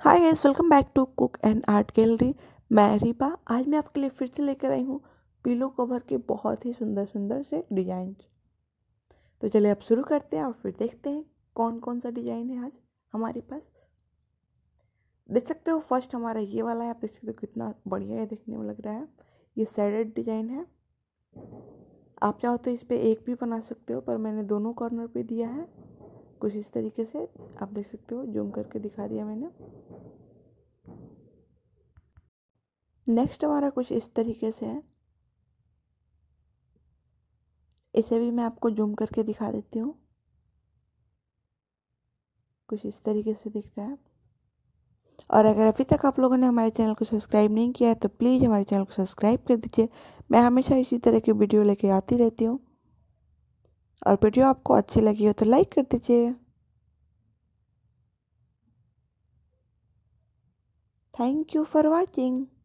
hi guys welcome back to cook and art gallery मैं रिबा आज मैं आपके लिए फिर से लेकर आई हूँ पिलो कवर के बहुत ही सुंदर सुंदर से डिजाइन तो चलिए अब शुरू करते हैं और फिर देखते हैं कौन कौन सा डिजाइन है आज हमारे पास देख सकते हो फर्स्ट हमारा ये वाला है आप देख सकते हो कितना बढ़िया है देखने में लग रहा है ये सैडेड डिजाइन है आप चाहो तो इस पर एक भी बना सकते हो पर मैंने दोनों कॉर्नर पर दिया है कुछ इस तरीके से आप देख सकते हो जूम करके दिखा दिया मैंने नेक्स्ट हमारा कुछ इस तरीके से है इसे भी मैं आपको जूम करके दिखा देती हूँ कुछ इस तरीके से दिखता है और अगर अभी तक आप लोगों ने हमारे चैनल को सब्सक्राइब नहीं किया है तो प्लीज़ हमारे चैनल को सब्सक्राइब कर दीजिए मैं हमेशा इसी तरह की वीडियो लेके आती रहती हूँ और वीडियो आपको अच्छी लगी हो तो लाइक कर दीजिए थैंक यू फॉर वॉचिंग